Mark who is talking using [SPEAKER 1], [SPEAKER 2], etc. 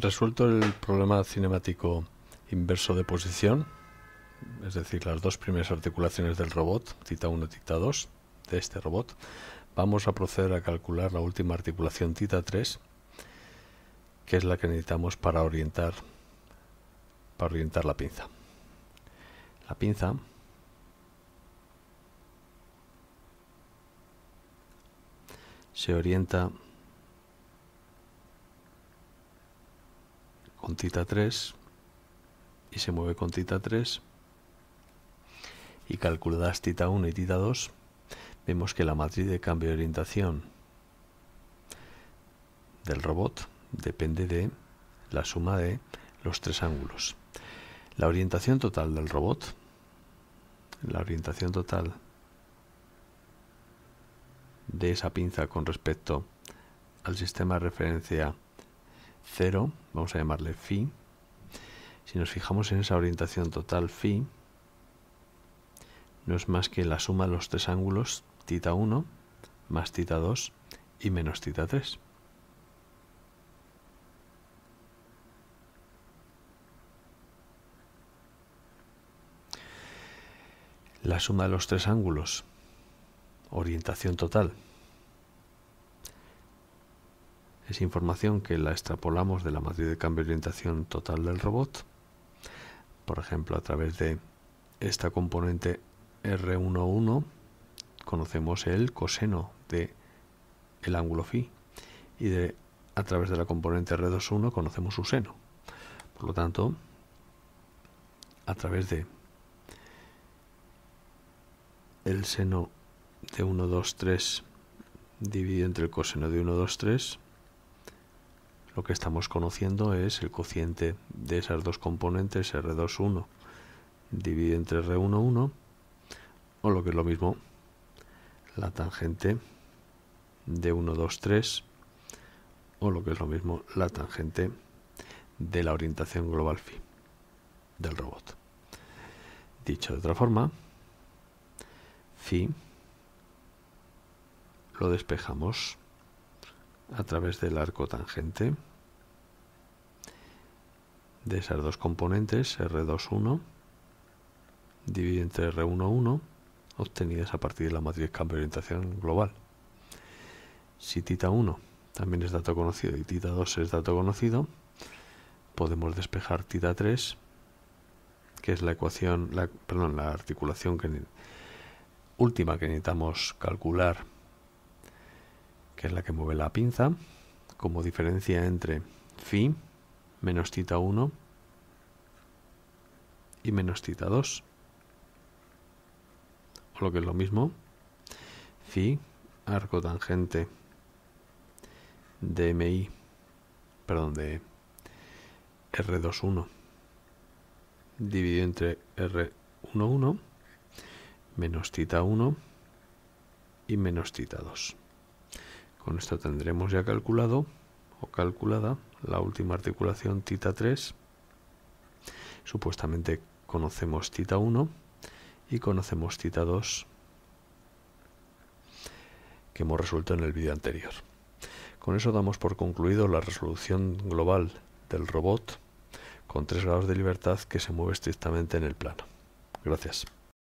[SPEAKER 1] Resuelto el problema cinemático inverso de posición, es decir, las dos primeras articulaciones del robot, tita 1 y tita 2, de este robot, vamos a proceder a calcular la última articulación tita 3, que es la que necesitamos para orientar, para orientar la pinza. La pinza se orienta con tita 3 y se mueve con tita 3 y calculadas tita 1 y tita 2 vemos que la matriz de cambio de orientación del robot depende de la suma de los tres ángulos. La orientación total del robot, la orientación total de esa pinza con respecto al sistema de referencia cero, vamos a llamarle phi, si nos fijamos en esa orientación total phi, no es más que la suma de los tres ángulos tita 1 más tita 2 y menos tita 3. La suma de los tres ángulos, orientación total, es información que la extrapolamos de la matriz de cambio de orientación total del robot, por ejemplo a través de esta componente R11 conocemos el coseno de el ángulo phi y a través de la componente R21 conocemos su seno. Por lo tanto, a través de el seno de 1, 2, 3 dividido entre el coseno de 1, 2, 3 lo que estamos conociendo es el cociente de esas dos componentes R2,1 dividido entre R1,1 o lo que es lo mismo la tangente de 3, o lo que es lo mismo la tangente de la orientación global phi del robot. Dicho de otra forma, phi lo despejamos a través del arco tangente de esas dos componentes R21 dividido entre R11 obtenidas a partir de la matriz cambio de orientación global. Si tita 1 también es dato conocido y tita 2 es dato conocido, podemos despejar tita 3, que es la ecuación, la, perdón, la articulación última que necesitamos calcular que es la que mueve la pinza, como diferencia entre phi menos tita 1 y menos tita 2. O lo que es lo mismo, phi arco tangente de mi, perdón, de r21 dividido entre r11 menos tita 1 y menos tita 2. Con esto tendremos ya calculado o calculada la última articulación tita 3. Supuestamente conocemos tita 1 y conocemos tita 2 que hemos resuelto en el vídeo anterior. Con eso damos por concluido la resolución global del robot con 3 grados de libertad que se mueve estrictamente en el plano. Gracias.